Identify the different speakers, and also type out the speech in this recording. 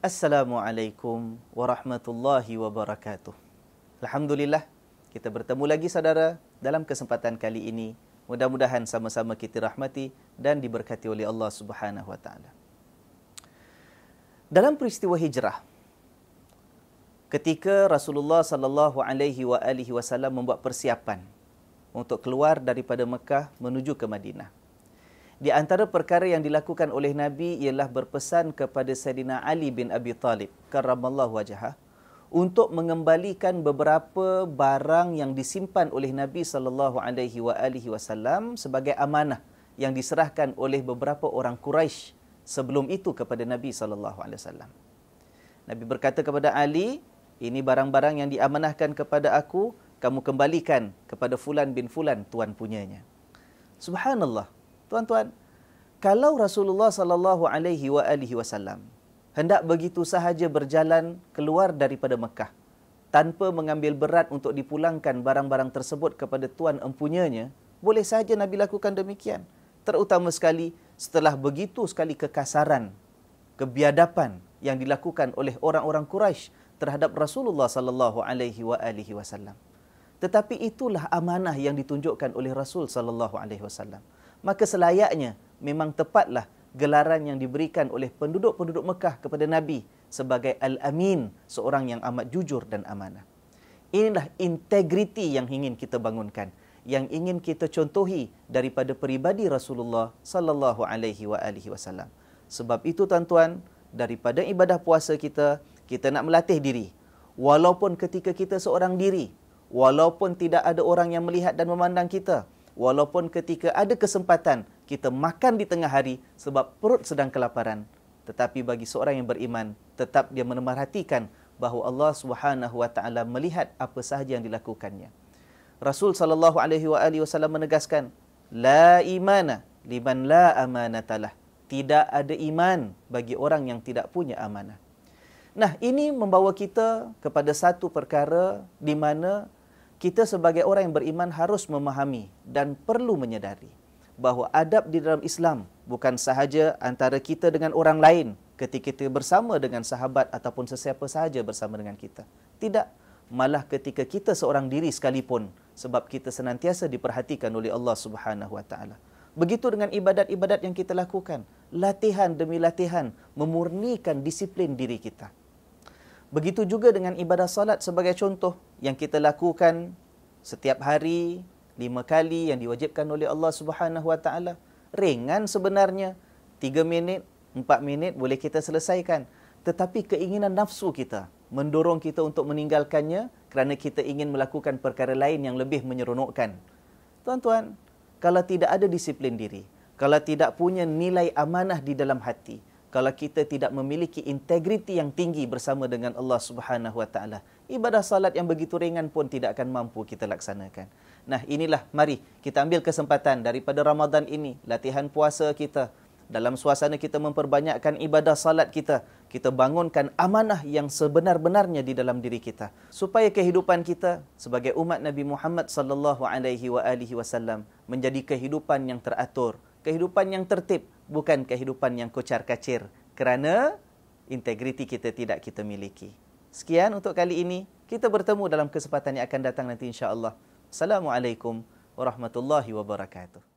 Speaker 1: Assalamualaikum warahmatullahi wabarakatuh. Alhamdulillah, kita bertemu lagi saudara dalam kesempatan kali ini. Mudah-mudahan sama-sama kita rahmati dan diberkati oleh Allah Subhanahu wa taala. Dalam peristiwa hijrah, ketika Rasulullah sallallahu alaihi wa alihi wasallam membuat persiapan untuk keluar daripada Mekah menuju ke Madinah. Di antara perkara yang dilakukan oleh Nabi ialah berpesan kepada Sayyidina Ali bin Abi Talib karamallahu wajhah untuk mengembalikan beberapa barang yang disimpan oleh Nabi sallallahu alaihi wa alihi wasallam sebagai amanah yang diserahkan oleh beberapa orang Quraisy sebelum itu kepada Nabi sallallahu alaihi wasallam. Nabi berkata kepada Ali, "Ini barang-barang yang diamanahkan kepada aku, kamu kembalikan kepada fulan bin fulan tuan punyanya." Subhanallah. Tuan-tuan, kalau Rasulullah sallallahu alaihi wa alihi wasallam hendak begitu sahaja berjalan keluar daripada Mekah tanpa mengambil berat untuk dipulangkan barang-barang tersebut kepada tuan empunyanya, boleh sahaja Nabi lakukan demikian. Terutama sekali setelah begitu sekali kekasaran, kebiadapan yang dilakukan oleh orang-orang Quraisy terhadap Rasulullah sallallahu alaihi wa alihi wasallam. Tetapi itulah amanah yang ditunjukkan oleh Rasul sallallahu alaihi wasallam maka selayaknya memang tepatlah gelaran yang diberikan oleh penduduk-penduduk Mekah kepada Nabi sebagai Al-Amin, seorang yang amat jujur dan amanah. Inilah integriti yang ingin kita bangunkan, yang ingin kita contohi daripada peribadi Rasulullah sallallahu alaihi wa alihi wasallam. Sebab itu tuan-tuan, daripada ibadah puasa kita, kita nak melatih diri. Walaupun ketika kita seorang diri, walaupun tidak ada orang yang melihat dan memandang kita, walaupun ketika ada kesempatan kita makan di tengah hari sebab perut sedang kelaparan tetapi bagi seorang yang beriman tetap dia memerhatikan bahawa Allah Subhanahu wa taala melihat apa sahaja yang dilakukannya Rasul sallallahu alaihi wasallam menegaskan la imana liman la amanatalah tidak ada iman bagi orang yang tidak punya amanah nah ini membawa kita kepada satu perkara di mana kita sebagai orang yang beriman harus memahami dan perlu menyedari bahawa adab di dalam Islam bukan sahaja antara kita dengan orang lain ketika kita bersama dengan sahabat ataupun sesiapa sahaja bersama dengan kita. Tidak, malah ketika kita seorang diri sekalipun sebab kita senantiasa diperhatikan oleh Allah Subhanahu Wa Taala. Begitu dengan ibadat-ibadat yang kita lakukan, latihan demi latihan memurnikan disiplin diri kita. Begitu juga dengan ibadah salat sebagai contoh yang kita lakukan setiap hari lima kali yang diwajibkan oleh Allah Subhanahu Wa Taala. Ringan sebenarnya. Tiga minit, empat minit boleh kita selesaikan. Tetapi keinginan nafsu kita mendorong kita untuk meninggalkannya kerana kita ingin melakukan perkara lain yang lebih menyeronokkan. Tuan-tuan, kalau tidak ada disiplin diri, kalau tidak punya nilai amanah di dalam hati, kalau kita tidak memiliki integriti yang tinggi bersama dengan Allah Subhanahu Wa Taala ibadah salat yang begitu ringan pun tidak akan mampu kita laksanakan nah inilah mari kita ambil kesempatan daripada Ramadan ini latihan puasa kita dalam suasana kita memperbanyakkan ibadah salat kita kita bangunkan amanah yang sebenar-benarnya di dalam diri kita supaya kehidupan kita sebagai umat Nabi Muhammad sallallahu alaihi wasallam menjadi kehidupan yang teratur kehidupan yang tertib bukan kehidupan yang kocar-kacir kerana integriti kita tidak kita miliki. Sekian untuk kali ini. Kita bertemu dalam kesempatan yang akan datang nanti insya-Allah. Assalamualaikum warahmatullahi wabarakatuh.